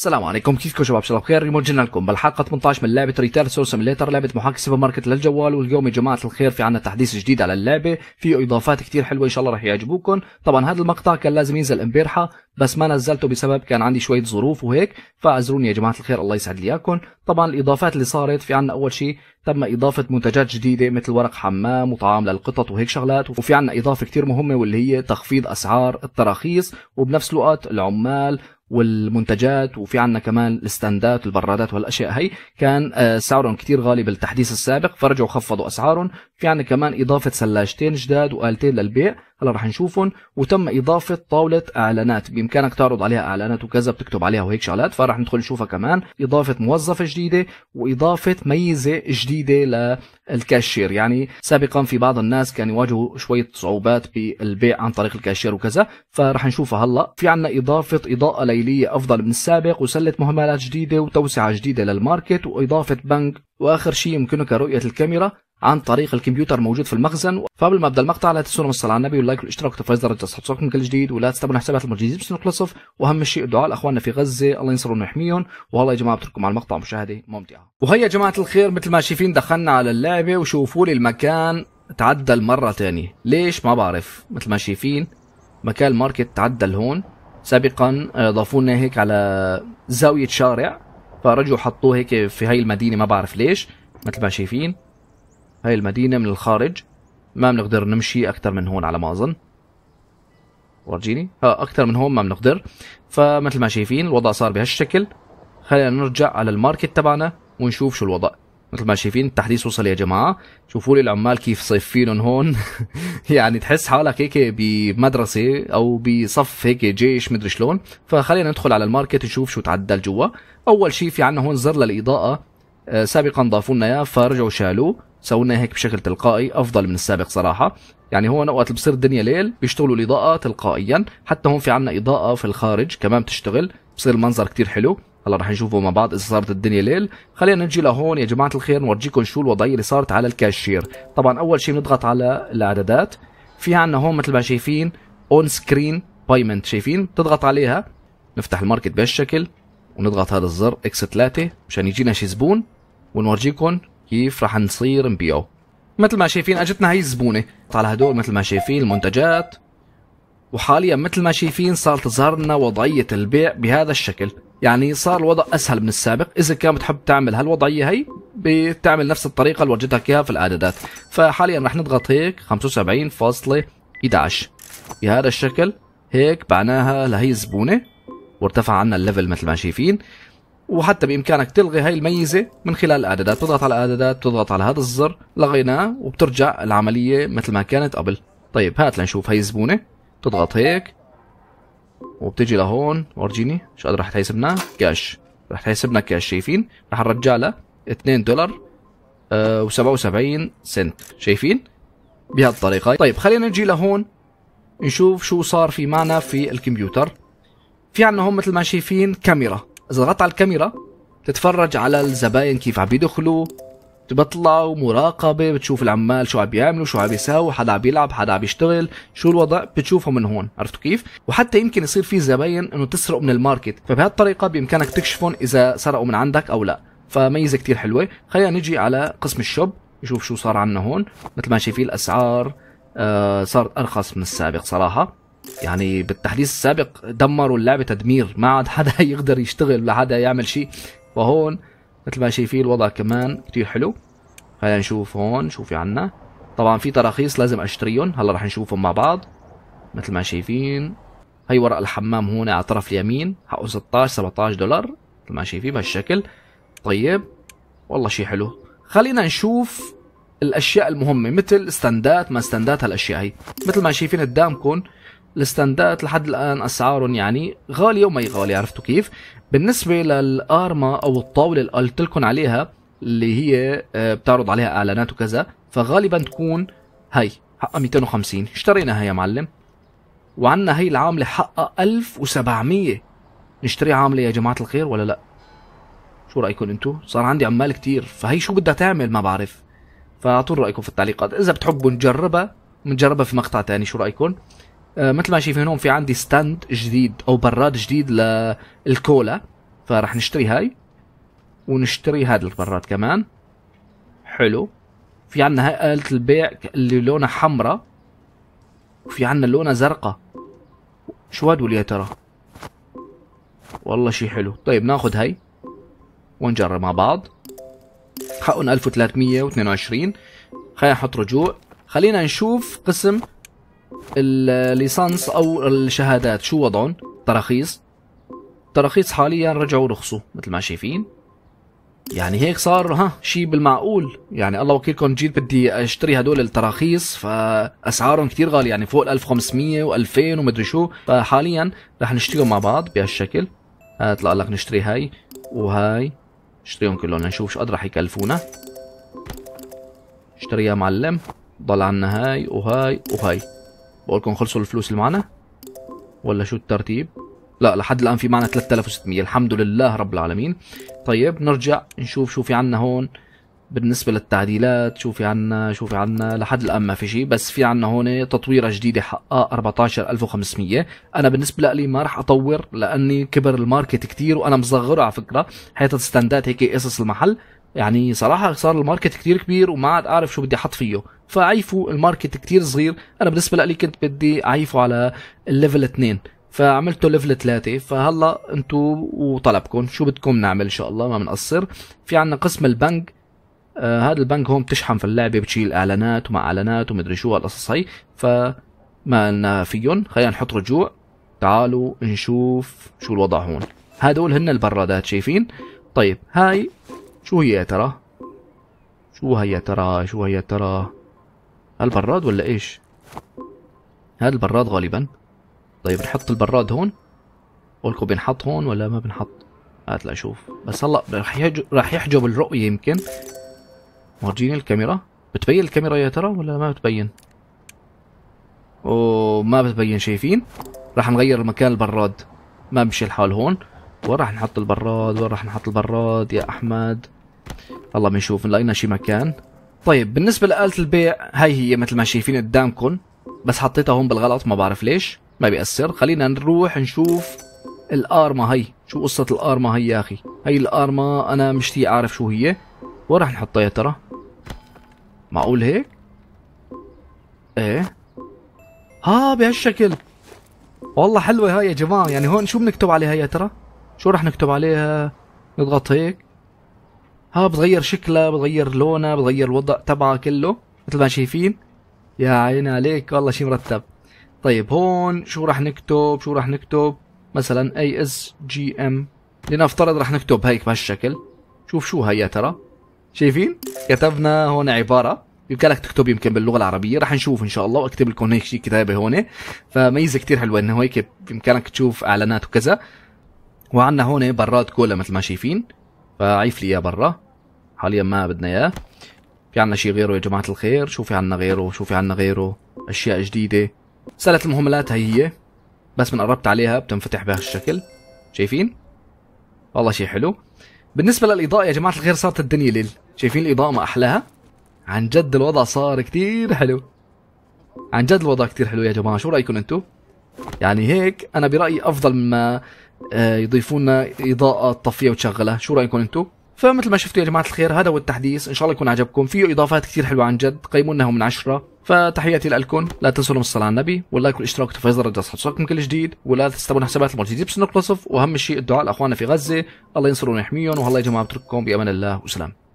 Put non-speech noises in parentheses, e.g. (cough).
السلام عليكم كيفكم شباب شباب خير اليوم جينا لكم بالحلقه 18 من لعبه ريتار سور سيميليتر لعبه محاكي سوبر ماركت للجوال واليوم يا جماعه الخير في عنا تحديث جديد على اللعبه في اضافات كتير حلوه ان شاء الله رح يعجبوكم طبعا هذا المقطع كان لازم ينزل امبارحه بس ما نزلته بسبب كان عندي شويه ظروف وهيك فاعذروني يا جماعه الخير الله يسعد لي اياكم طبعا الاضافات اللي صارت في عنا اول شيء تم اضافه منتجات جديده مثل ورق حمام وطعام للقطط وهيك شغلات وفي عنا اضافه كتير مهمه واللي هي تخفيض اسعار التراخيص وبنفس الوقت العمال والمنتجات وفي عندنا كمان الستاندات والبرادات والاشياء هي كان آه، سعرهم كتير غالي بالتحديث السابق فرجعوا خفضوا اسعارهم في عندنا كمان إضافة ثلاجتين جداد وآلتين للبيع هلا رح نشوفهم وتم إضافة طاولة إعلانات بإمكانك تعرض عليها إعلانات وكذا بتكتب عليها وهيك شغلات فرح ندخل نشوفها كمان إضافة موظفة جديدة وإضافة ميزة جديدة للكاشير يعني سابقا في بعض الناس كان يواجهوا شوية صعوبات بالبيع عن طريق الكاشير وكذا فرح نشوفها هلا في عندنا إضافة إضاءة ليلية أفضل من السابق وسلة مهملات جديدة وتوسعة جديدة للماركت وإضافة بنك واخر شيء يمكنك رؤيه الكاميرا عن طريق الكمبيوتر موجود في المخزن فقبل ما ابدا المقطع لا تنسون الصلاه على النبي واللايك والاشتراك وتفعيل جرس التحصيلكم من كل جديد ولا تستبعدون حسابات المجددين بس نخلصف واهم شيء الدعاء لاخواننا في غزه الله ينصرهم ويحميهم والله يا جماعه بترككم على المقطع مشاهده ممتعه وهيا يا جماعه الخير مثل ما شايفين دخلنا على اللعبه وشوفوا لي المكان تعدل مره ثانيه ليش ما بعرف مثل ما شايفين مكان الماركت تعدل هون سابقا آه، ضافوا لنا هيك على زاويه شارع فرجعوا حطوه هيك في هاي المدينه ما بعرف ليش مثل ما شايفين هاي المدينة من الخارج ما بنقدر نمشي أكثر من هون على ما أظن ورجيني اه أكثر من هون ما بنقدر فمثل ما شايفين الوضع صار بهالشكل خلينا نرجع على الماركت تبعنا ونشوف شو الوضع مثل ما شايفين التحديث وصل يا جماعة شوفوا لي العمال كيف صيفينهم هون (laughs) يعني تحس حالك هيك بمدرسة أو بصف هيك جيش مدري شلون فخلينا ندخل على الماركت نشوف شو تعدل جوا أول شيء في عنا هون زر للإضاءة آه، سابقا ضافوا لنا اياه فرجعوا شالوه سويناها هيك بشكل تلقائي افضل من السابق صراحه يعني هو وقت بصير الدنيا ليل بيشتغلوا الاضاءه تلقائيا حتى هون في عنا اضاءه في الخارج كمان بتشتغل بصير المنظر كتير حلو هلا رح نشوفه مع بعض اذا صارت الدنيا ليل خلينا نجي لهون يا جماعه الخير نورجيكم شو الوضعيه اللي صارت على الكاشير طبعا اول شيء بنضغط على الاعدادات في عنا هون مثل ما شايفين اون سكرين بايمنت شايفين بتضغط عليها نفتح الماركت بهالشكل ونضغط هذا الزر اكس 3 مشان يجينا شي زبون ونورجيكم كيف رح نصير نبيعه مثل ما شايفين اجتنا هي الزبونه على هدول مثل ما شايفين المنتجات وحاليا مثل ما شايفين صار تظهر لنا وضعيه البيع بهذا الشكل يعني صار الوضع اسهل من السابق اذا كان بتحب تعمل هالوضعيه هي بتعمل نفس الطريقه اللي وجدتك اياها في الاعدادات فحاليا رح نضغط هيك 75.11 بهذا الشكل هيك بعناها لهي الزبونه وارتفع عنا الليفل مثل ما شايفين وحتى بامكانك تلغي هاي الميزه من خلال الاعدادات بتضغط على الاعدادات بتضغط على هذا الزر لغيناه وبترجع العمليه مثل ما كانت قبل طيب هات لنشوف هاي الزبونه بتضغط هيك وبتجي لهون ورجيني شو قد رح تحسبنا كاش رح تحسبنا كاش شايفين رح نرجع لها 2 دولار و آه، و77 سنت شايفين بهالطريقه طيب خلينا نجي لهون نشوف شو صار في معنا في الكمبيوتر في عنا هون مثل ما شايفين كاميرا اذا ضغطت على الكاميرا تتفرج على الزباين كيف عم بيدخلوا بتطلع مراقبه بتشوف العمال شو عم بيعملوا شو عم بيساووا حدا عم بيلعب حدا عم بيشتغل شو الوضع بتشوفه من هون عرفتوا كيف وحتى يمكن يصير في زباين انه تسرق من الماركت فبهالطريقه بامكانك تكشفهم اذا سرقوا من عندك او لا فميزه كتير حلوه خلينا نجي على قسم الشوب نشوف شو صار عنا هون مثل ما شايفين الاسعار آه صارت ارخص من السابق صراحه يعني بالتحديث السابق دمروا اللعبه تدمير ما عاد حدا (laughs) يقدر يشتغل ولا حدا يعمل شيء وهون مثل ما شايفين الوضع كمان كتير حلو خلينا نشوف هون شو في عنا طبعا في تراخيص لازم اشتريهم هلا رح نشوفهم مع بعض مثل ما شايفين هي ورق الحمام هون على طرف اليمين حقه 16 17 دولار مثل ما شايفين بهالشكل طيب والله شيء حلو خلينا نشوف الاشياء المهمه مثل ستاندات ما ستاندات هالاشياء هي مثل ما شايفين قدامكم الستاندات لحد الان اسعارهم يعني غاليه وما غاليه عرفتوا كيف بالنسبه للارما او الطاوله اللي قلت لكم عليها اللي هي آه، بتعرض عليها اعلانات وكذا فغالبا تكون هي حقها 250 اشتريناها يا معلم وعندنا هي العامله حقها 1700 نشتري عامله يا جماعه الخير ولا لا شو رايكم انتم صار عندي عمال كتير فهي شو بدها تعمل ما بعرف فاعطوا رايكم في التعليقات اذا بتحبوا نجربها بنجربها في مقطع تاني شو رايكم آه، مثل ما شايفين هون في عندي ستاند جديد او براد جديد للكولا فراح نشتري هاي ونشتري هذا البراد كمان حلو في عندنا هاي آلة البيع اللي لونها حمراء وفي عندنا لونها زرقاء شو هدول يا ترى والله شي حلو طيب ناخذ هاي ونجرب مع بعض حقهم 1322 خلينا نحط رجوع خلينا نشوف قسم الليسانس او الشهادات شو وضعهم تراخيص تراخيص حاليا رجعوا رخصوا مثل ما شايفين يعني هيك صار ها شيء بالمعقول يعني الله وكيلكم جيت بدي اشتري هدول التراخيص فاسعارهم كثير غاليه يعني فوق ال 1500 و2000 ومدري شو فحاليا رح نشتريهم مع بعض بهالشكل هات آه، لك نشتري هاي وهاي نشتريهم كلهم لنشوف يعني شو قد رح يكلفونا اشتري يا معلم ضل عنا هاي وهاي وهاي بقولكم خلصوا الفلوس اللي معنا ولا شو الترتيب لا لحد الان في معنا 3600 الحمد لله رب العالمين طيب نرجع نشوف شو في عنا هون بالنسبة للتعديلات شو في عنا شو في عنا لحد الآن ما في شيء بس في عنا هون تطويرة جديدة حقها آه، 14500 أنا بالنسبة لي ما راح أطور لأني كبر الماركت كتير وأنا مصغره على فكرة حيث ستاندات هيك قصص المحل يعني صراحه صار الماركت كتير كبير وما عاد اعرف شو بدي احط فيه فعيفوا الماركت كتير صغير انا بالنسبه لي كنت بدي اعيفه على الليفل 2 فعملته ليفل 3 فهلا انتو وطلبكم شو بدكم نعمل ان شاء الله ما بنقصر في عنا قسم البنك آه هذا البنك هون بتشحن في اللعبه بتشيل اعلانات وما اعلانات ومدري شو هالقصص هي فما لنا فيهم خلينا نحط رجوع تعالوا نشوف شو الوضع هون هدول هن البرادات شايفين طيب هاي شو هي يا ترى شو هي يا ترى شو هي يا ترى البراد ولا ايش هذا البراد غالبا طيب نحط البراد هون قولكم بنحط هون ولا ما بنحط هات آه، لاشوف بس هلا رح يحجب رح يحجب الرؤيه يمكن ورجيني الكاميرا بتبين الكاميرا يا ترى ولا ما بتبين ما بتبين شايفين رح نغير مكان البراد ما مشي الحال هون وين راح نحط البراد وين راح نحط البراد يا احمد الله بنشوف لقينا شي مكان طيب بالنسبه لآلة البيع هاي هي مثل ما شايفين قدامكم بس حطيتها هون بالغلط ما بعرف ليش ما بيأثر خلينا نروح نشوف الارما هي شو قصة الارما هي يا اخي هي الارما انا مشتي اعرف شو هي وين راح نحطها يا ترى معقول هيك ايه ها بهالشكل والله حلوة هاي يا جماعة يعني هون شو بنكتب عليها يا ترى شو راح نكتب عليها نضغط هيك ها بتغير شكلها بتغير لونها بتغير الوضع تبعها كله مثل ما شايفين يا عيني عليك والله شيء مرتب طيب هون شو راح نكتب شو راح نكتب مثلا اي اس جي ام لنفترض راح نكتب هيك بهالشكل شوف شو هي يا ترى شايفين كتبنا هون عباره يمكنك تكتب يمكن باللغه العربيه رح نشوف ان شاء الله واكتب لكم هيك شيء كتابه هون فميزه كثير حلوه انه هيك بامكانك تشوف اعلانات وكذا وعندنا هون براد كولا مثل ما شايفين فعيف لي اياه برا حاليا ما بدنا اياه في عنا شيء غيره يا جماعة الخير شو في عنا غيره شو في عنا غيره اشياء جديدة سلة المهملات هي هي بس من قربت عليها بتنفتح بهالشكل شايفين والله شيء حلو بالنسبة للإضاءة يا جماعة الخير صارت الدنيا ليل شايفين الإضاءة ما أحلاها عن جد الوضع صار كتير حلو عن جد الوضع كتير حلو يا جماعة شو رأيكم أنتو يعني هيك أنا برأيي أفضل مما آه، يضيفون لنا اضاءه تطفيها وتشغلها شو رايكم انتم فمثل ما شفتوا يا جماعه الخير هذا هو التحديث ان شاء الله يكون عجبكم فيه اضافات كثير حلوه عن جد قيمونها من عشرة فتحياتي لكم لا تنسوا الصلاة على النبي واللايك والاشتراك وتفعيل زر الجرس حتوصلكم كل جديد ولا تستبون حسابات الموجودين بصندوق الوصف واهم شيء الدعاء لاخواننا في غزه الله ينصرهم ويحميهم والله يا جماعه بترككم بامان الله وسلام